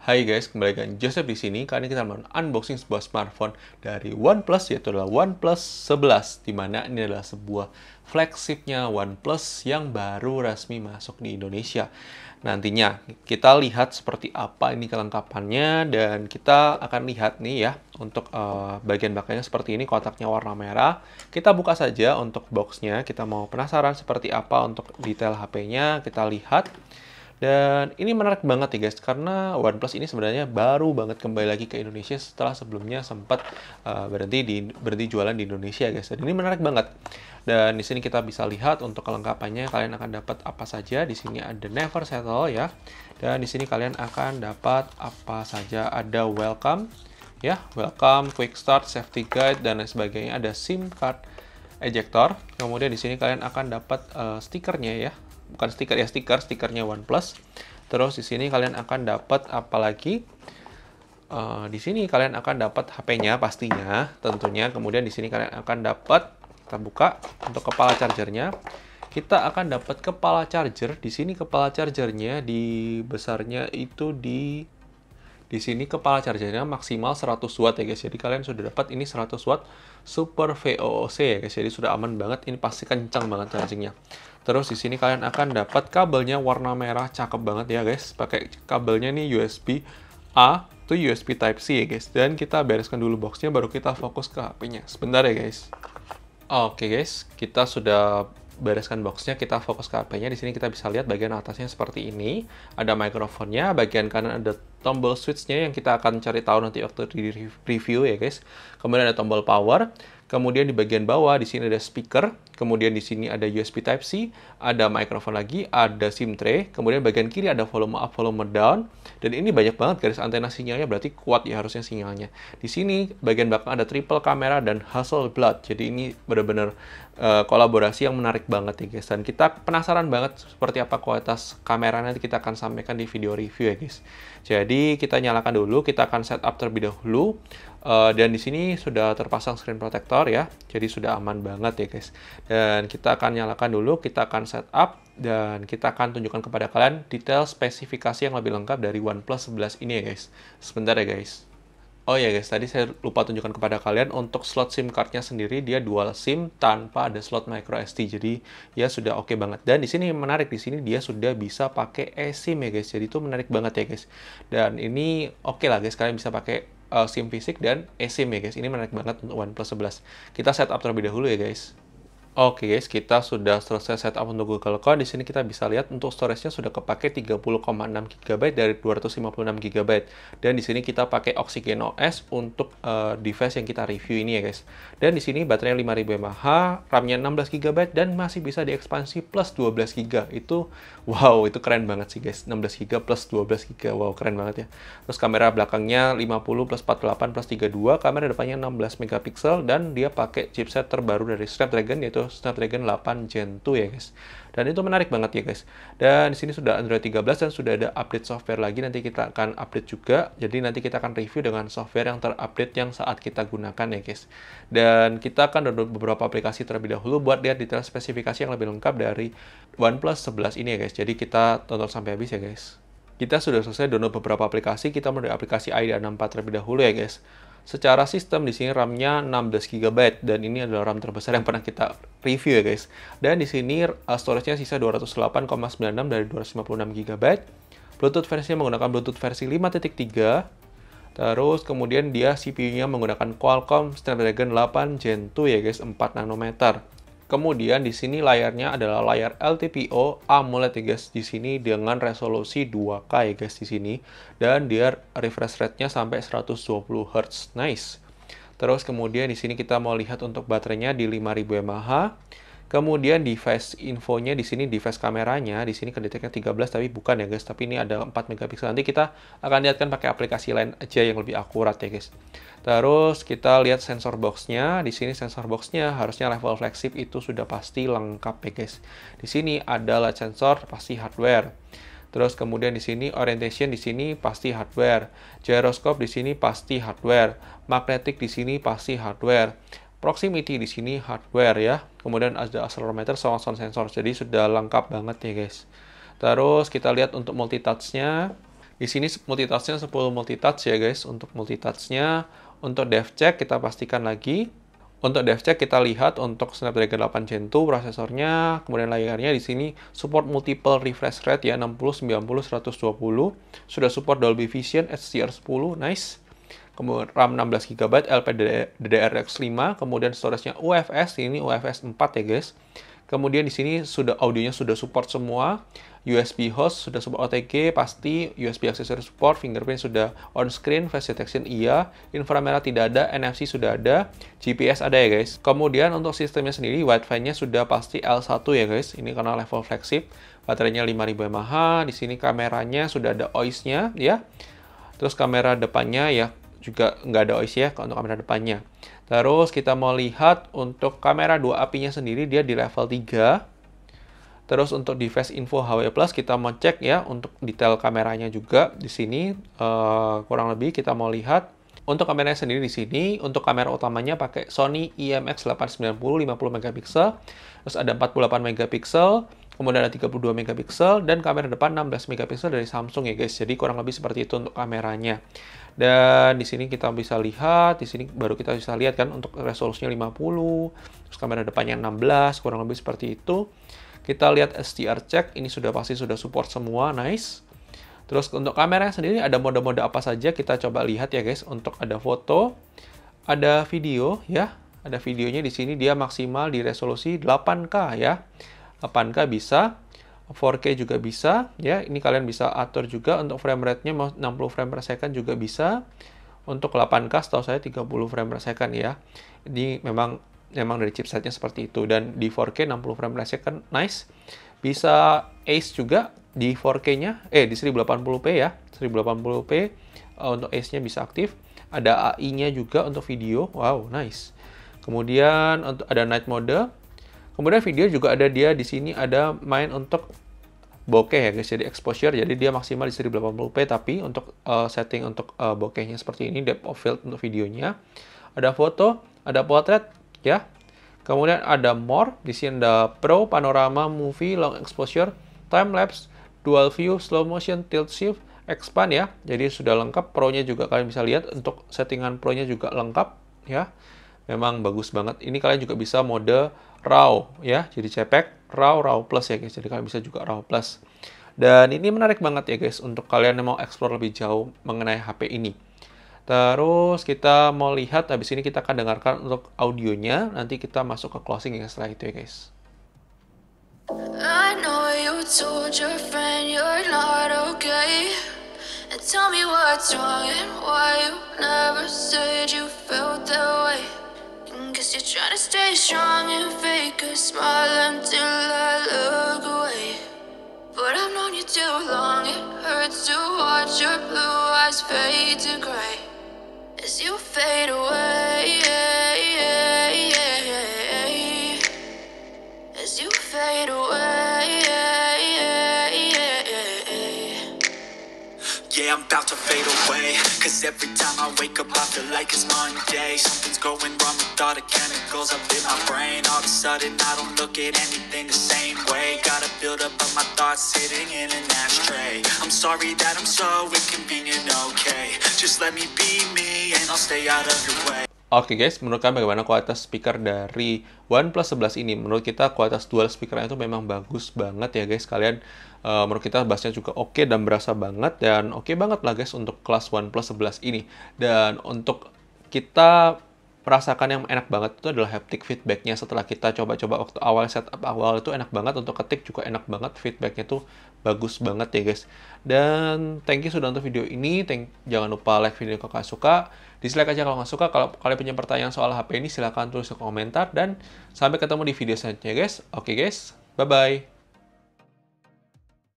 Hai guys, kembali dengan Joseph di sini. Kali ini kita akan unboxing sebuah smartphone dari OnePlus yaitu adalah OnePlus 11 di mana ini adalah sebuah flagshipnya OnePlus yang baru resmi masuk di Indonesia. Nantinya kita lihat seperti apa ini kelengkapannya dan kita akan lihat nih ya untuk uh, bagian belakangnya seperti ini kotaknya warna merah. Kita buka saja untuk boxnya. Kita mau penasaran seperti apa untuk detail HP-nya. Kita lihat. Dan ini menarik banget ya guys, karena OnePlus ini sebenarnya baru banget kembali lagi ke Indonesia setelah sebelumnya sempat uh, berhenti di berhenti jualan di Indonesia guys. Dan ini menarik banget. Dan di sini kita bisa lihat untuk kelengkapannya kalian akan dapat apa saja. Di sini ada Never Settle ya. Dan di sini kalian akan dapat apa saja. Ada Welcome ya, Welcome, Quick Start, Safety Guide dan lain sebagainya. Ada SIM card ejector. Kemudian di sini kalian akan dapat uh, stikernya ya, bukan stiker ya stiker stikernya OnePlus terus di sini kalian akan dapat apalagi uh, di sini kalian akan dapat HP-nya pastinya tentunya kemudian di sini kalian akan dapat kita buka untuk kepala chargernya kita akan dapat kepala charger di sini kepala chargernya di besarnya itu di di sini kepala chargernya maksimal 100 watt ya guys. Jadi kalian sudah dapat ini 100 watt super VOOC ya guys. Jadi sudah aman banget. Ini pasti kencang banget chargingnya. Terus di sini kalian akan dapat kabelnya warna merah cakep banget ya guys. Pakai kabelnya nih USB A to USB Type C ya guys. Dan kita bereskan dulu boxnya baru kita fokus ke HP-nya. Sebentar ya guys. Oke okay guys, kita sudah bereskan boxnya, kita fokus ke HP-nya. Di sini kita bisa lihat bagian atasnya seperti ini. Ada mikrofonnya, bagian kanan ada tombol switch-nya yang kita akan cari tahu nanti waktu di review ya guys. Kemudian ada tombol power. Kemudian di bagian bawah di sini ada speaker, kemudian di sini ada USB Type C, ada microphone lagi, ada SIM tray, kemudian bagian kiri ada volume up, volume down. Dan ini banyak banget garis antena sinyalnya berarti kuat ya harusnya sinyalnya. Di sini bagian belakang ada triple kamera dan Hasselblad. Jadi ini benar-benar uh, kolaborasi yang menarik banget ya guys. Dan kita penasaran banget seperti apa kualitas kamera nanti kita akan sampaikan di video review ya guys. Jadi kita nyalakan dulu, kita akan setup terlebih dahulu. Eh, dan di sini sudah terpasang screen protector ya, jadi sudah aman banget ya guys. Dan kita akan nyalakan dulu, kita akan setup, dan kita akan tunjukkan kepada kalian detail spesifikasi yang lebih lengkap dari OnePlus 11 ini ya guys. Sebentar ya guys. Oh ya guys, tadi saya lupa tunjukkan kepada kalian untuk slot SIM cardnya sendiri dia dual SIM tanpa ada slot micro SD. Jadi ya sudah oke okay banget. Dan di sini menarik di sini dia sudah bisa pakai eSIM ya guys. Jadi itu menarik banget ya guys. Dan ini oke okay lah guys, kalian bisa pakai uh, SIM fisik dan eSIM ya guys. Ini menarik banget untuk OnePlus 11. Kita setup terlebih dahulu ya guys. Oke guys, kita sudah selesai setup untuk Google Cloud. Di sini kita bisa lihat untuk storage-nya sudah kepake 30,6 GB dari 256 GB. Dan di sini kita pakai Oxygen OS untuk uh, device yang kita review ini ya guys. Dan di sini baterainya 5000 mAh, RAM-nya 16 GB dan masih bisa diekspansi plus 12 GB. Itu wow, itu keren banget sih guys. 16 GB plus 12 GB. Wow, keren banget ya. Terus kamera belakangnya 50 plus 48 plus 32, kamera depannya 16 megapiksel dan dia pakai chipset terbaru dari Snapdragon yaitu Snapdragon 8 Gen 2 ya guys. Dan itu menarik banget ya guys. Dan di sini sudah Android 13 dan sudah ada update software lagi nanti kita akan update juga. Jadi nanti kita akan review dengan software yang terupdate yang saat kita gunakan ya guys. Dan kita akan download beberapa aplikasi terlebih dahulu buat lihat detail spesifikasi yang lebih lengkap dari OnePlus 11 ini ya guys. Jadi kita tonton sampai habis ya guys. Kita sudah selesai download beberapa aplikasi, kita mulai aplikasi ID64 terlebih dahulu ya guys. Secara sistem di sini RAM-nya 16 GB dan ini adalah RAM terbesar yang pernah kita review ya guys. Dan di sini uh, storage-nya sisa 208,96 dari 256 GB. Bluetooth versinya menggunakan Bluetooth versi 5.3. Terus kemudian dia CPU-nya menggunakan Qualcomm Snapdragon 8 Gen 2 ya guys, 4 nanometer. Kemudian di sini layarnya adalah layar LTPO AMOLED ya guys di sini dengan resolusi 2K ya guys di sini dan dia refresh rate-nya sampai 120 Hz. Nice. Terus kemudian di sini kita mau lihat untuk baterainya di 5000 mAh Kemudian device infonya di sini device kameranya di sini kedeteknya 13 tapi bukan ya guys, tapi ini ada 4 megapiksel. Nanti kita akan lihatkan pakai aplikasi lain aja yang lebih akurat ya guys. Terus kita lihat sensor boxnya. Di sini sensor boxnya harusnya level flagship itu sudah pasti lengkap ya guys. Di sini adalah sensor pasti hardware. Terus kemudian di sini orientation di sini pasti hardware, gyroscope di sini pasti hardware, magnetic di sini pasti hardware, proximity di sini hardware ya. Kemudian ada accelerometer sama sound sensor. Jadi sudah lengkap banget ya guys. Terus kita lihat untuk multitouchnya. Di sini multitouchnya 10 multitouch ya guys untuk multitouchnya. Untuk dev check kita pastikan lagi. Untuk dev check kita lihat untuk Snapdragon 8 Gen 2 prosesornya, kemudian layarnya di sini support multiple refresh rate ya 60, 90, 120. Sudah support Dolby Vision, HDR10, nice kemudian RAM 16 GB LPDDR5, kemudian storage-nya UFS, ini UFS 4 ya guys. Kemudian di sini sudah audionya sudah support semua, USB host sudah support OTG pasti, USB accessory support, fingerprint sudah on screen, face detection iya, inframerah tidak ada, NFC sudah ada, GPS ada ya guys. Kemudian untuk sistemnya sendiri Wi-Fi-nya sudah pasti L1 ya guys. Ini karena level flagship, baterainya 5000 mAh, di sini kameranya sudah ada OIS-nya ya. Terus kamera depannya ya juga nggak ada OIS ya untuk kamera depannya. Terus kita mau lihat untuk kamera dua apinya sendiri dia di level 3. Terus untuk device info HW Plus kita mau cek ya untuk detail kameranya juga di sini uh, kurang lebih kita mau lihat untuk kameranya sendiri di sini, untuk kamera utamanya pakai Sony e IMX890 50 megapiksel, terus ada 48 megapiksel, kemudian ada 32 megapiksel dan kamera depan 16 megapiksel dari Samsung ya guys. Jadi kurang lebih seperti itu untuk kameranya. Dan di sini kita bisa lihat, di sini baru kita bisa lihat kan untuk resolusinya 50, terus kamera depannya 16, kurang lebih seperti itu. Kita lihat SDR check, ini sudah pasti sudah support semua, nice. Terus untuk kamera sendiri ada mode-mode apa saja kita coba lihat ya guys. Untuk ada foto, ada video ya. Ada videonya di sini dia maksimal di resolusi 8K ya. 8K bisa, 4K juga bisa ya. Ini kalian bisa atur juga untuk frame rate-nya 60 frame per second juga bisa. Untuk 8K setahu saya 30 frame per second ya. Ini memang memang dari chipsetnya seperti itu dan di 4K 60 frame per second nice. Bisa Ace juga di 4K-nya eh di 1080p ya. 1080p eh, untuk Ace-nya bisa aktif. Ada AI-nya juga untuk video. Wow, nice. Kemudian untuk ada night mode Kemudian video juga ada dia di sini ada main untuk bokeh ya guys, jadi exposure, jadi dia maksimal di 1080p, tapi untuk uh, setting untuk uh, bokehnya seperti ini, depth of field untuk videonya. Ada foto, ada portrait, ya. Kemudian ada more, di sini ada pro, panorama, movie, long exposure, time lapse, dual view, slow motion, tilt shift, expand ya. Jadi sudah lengkap, pro-nya juga kalian bisa lihat, untuk settingan pro-nya juga lengkap, ya memang bagus banget. Ini kalian juga bisa mode RAW ya, jadi cepek RAW RAW plus ya guys. Jadi kalian bisa juga RAW plus. Dan ini menarik banget ya guys untuk kalian yang mau explore lebih jauh mengenai HP ini. Terus kita mau lihat habis ini kita akan dengarkan untuk audionya. Nanti kita masuk ke closing ya setelah itu ya guys. And tell me what's wrong and why you never said you felt that way Cause you're trying to stay strong and fake a smile until I look away. But I've known you too long, it hurts to watch your blue eyes fade to gray as you fade away. As you fade away. Yeah, I'm about to fade away. Cause every time I wake up, I feel like it's Monday. Something's going all the chemicals up in my brain. All of a sudden, I don't look at anything the same way. Gotta build up of my thoughts sitting in an ashtray. I'm sorry that I'm so inconvenient, okay? Just let me be me and I'll stay out of your way. Oke okay guys, menurut kalian bagaimana kualitas speaker dari OnePlus 11 ini? Menurut kita kualitas dual speakernya itu memang bagus banget ya guys. Kalian uh, menurut kita bassnya juga oke okay dan berasa banget dan oke okay banget lah guys untuk kelas OnePlus 11 ini. Dan untuk kita merasakan yang enak banget itu adalah haptic feedbacknya setelah kita coba-coba waktu awal setup awal itu enak banget untuk ketik juga enak banget feedbacknya tuh bagus banget ya guys dan thank you sudah nonton video ini thank, jangan lupa like video kalau kalian suka dislike aja kalau nggak suka kalau kalian punya pertanyaan soal HP ini silahkan tulis di komentar dan sampai ketemu di video selanjutnya guys oke okay guys bye bye